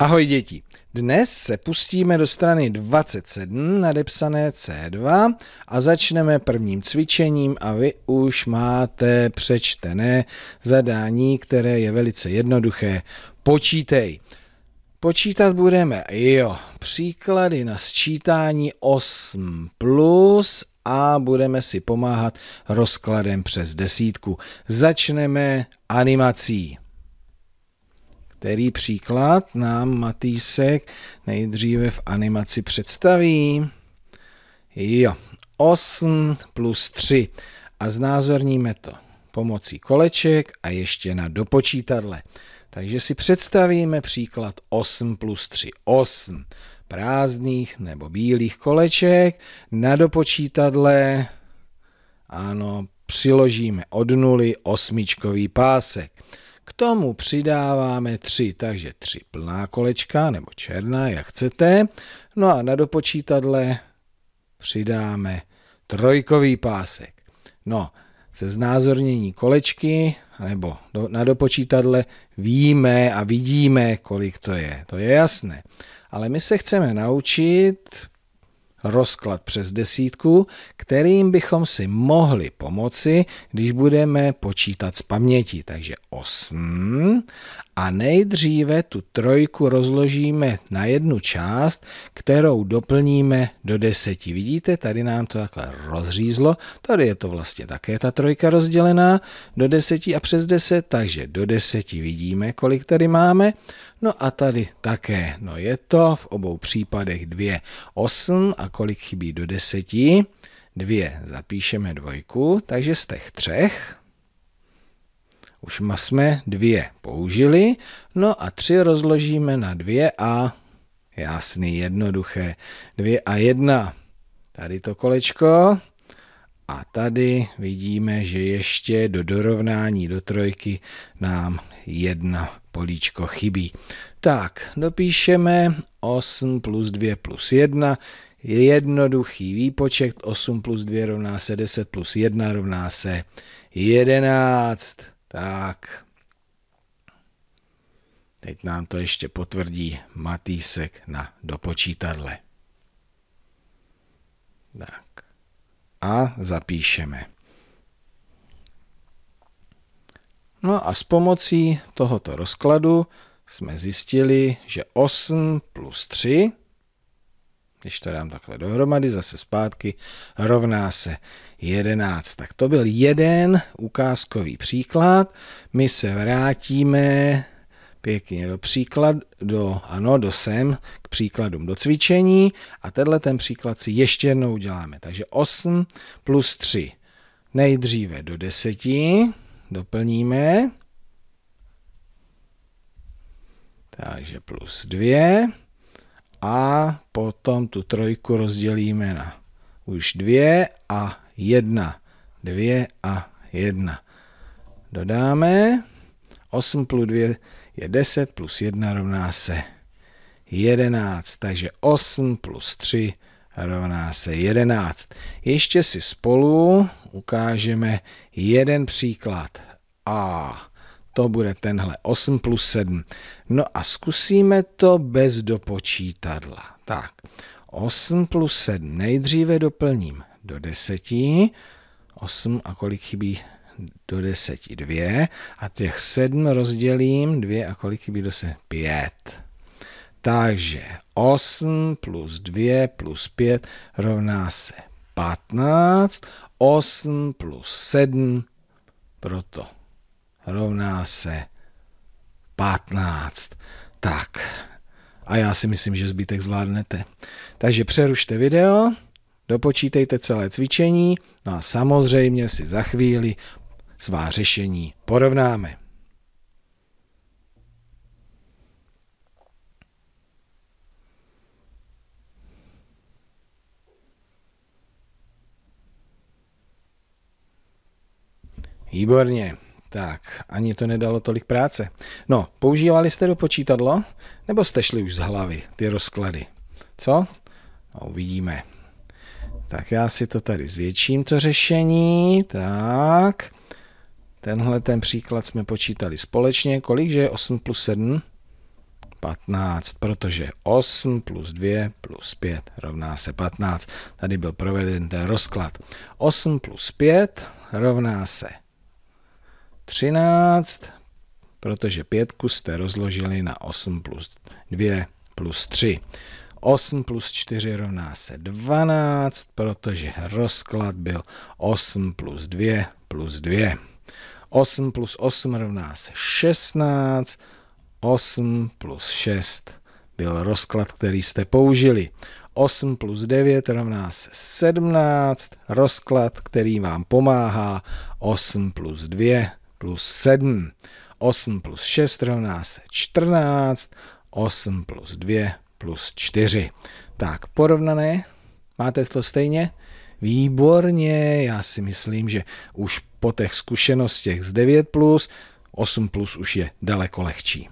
Ahoj děti, dnes se pustíme do strany 27 nadepsané C2 a začneme prvním cvičením a vy už máte přečtené zadání, které je velice jednoduché. Počítej. Počítat budeme, jo, příklady na sčítání 8 plus a budeme si pomáhat rozkladem přes desítku. Začneme animací který příklad nám Matýsek nejdříve v animaci představí. Jo, 8 plus 3 a znázorníme to pomocí koleček a ještě na dopočítadle. Takže si představíme příklad 8 plus 3, 8 prázdných nebo bílých koleček na dopočítadle, ano, přiložíme od nuly osmičkový pásek. K tomu přidáváme 3, takže 3 plná kolečka, nebo černá, jak chcete. No a na dopočítadle přidáme trojkový pásek. No, ze znázornění kolečky nebo do, na dopočítadle víme a vidíme, kolik to je. To je jasné. Ale my se chceme naučit rozklad přes desítku, kterým bychom si mohli pomoci, když budeme počítat z paměti. Takže 8 a nejdříve tu trojku rozložíme na jednu část, kterou doplníme do deseti. Vidíte, tady nám to takhle rozřízlo, tady je to vlastně také ta trojka rozdělená do deseti a přes deset, takže do deseti vidíme, kolik tady máme. No a tady také, no je to v obou případech dvě osm a kolik chybí do deseti? Dvě zapíšeme dvojku, takže z těch třech už jsme dvě použili, no a tři rozložíme na dvě a jasný, jednoduché. Dvě a jedna. Tady to kolečko. A tady vidíme, že ještě do dorovnání do trojky nám jedna políčko chybí. Tak, dopíšeme 8 plus 2 plus 1 je jednoduchý výpočet. 8 plus 2 rovná se 10 plus 1 rovná se 11. Tak. Teď nám to ještě potvrdí Matýsek na dopočítadle. Tak. A zapíšeme. No a s pomocí tohoto rozkladu jsme zjistili, že 8 plus 3 když to dám takhle dohromady, zase zpátky, rovná se 11. Tak to byl jeden ukázkový příklad. My se vrátíme pěkně do příkladu, do, ano, do sem, k příkladům do cvičení a tenhle ten příklad si ještě jednou uděláme. Takže 8 plus 3 nejdříve do 10, doplníme, takže plus 2, a potom tu trojku rozdělíme na už dvě a jedna. Dvě a jedna. Dodáme. 8 plus 2 je 10, plus 1 rovná se 11. Takže 8 plus 3 rovná se 11. Ještě si spolu ukážeme jeden příklad. A to bude tenhle 8 plus 7. No a zkusíme to bez dopočítadla. Tak, 8 plus 7 nejdříve doplním do 10, 8 a kolik chybí do 10, 2 a těch 7 rozdělím 2 a kolik chybí do 7, 5. Takže 8 plus 2 plus 5 rovná se 15, 8 plus 7, proto rovná se 15. Tak. A já si myslím, že zbytek zvládnete. Takže přerušte video, dopočítejte celé cvičení no a samozřejmě si za chvíli svá řešení porovnáme. Výborně. Tak, ani to nedalo tolik práce. No, používali jste do počítadlo? Nebo jste šli už z hlavy, ty rozklady? Co? No, uvidíme. Tak já si to tady zvětším, to řešení. Tak. Tenhle ten příklad jsme počítali společně. Kolik, že je 8 plus 7? 15, protože 8 plus 2 plus 5 rovná se 15. Tady byl proveden ten rozklad. 8 plus 5 rovná se 15. 13, protože pětku jste rozložili na 8 plus 2 plus 3. 8 plus 4 rovná se 12, protože rozklad byl 8 plus 2 plus 2. 8 plus 8 rovná se 16, 8 plus 6 byl rozklad, který jste použili. 8 plus 9 rovná se 17, rozklad, který vám pomáhá, 8 plus 2 plus 7. 8 plus 6 rovná se 14, 8 plus 2 plus 4. Tak, porovnané, máte to stejně? Výborně, já si myslím, že už po těch zkušenostech z 9 plus, 8 plus už je daleko lehčí.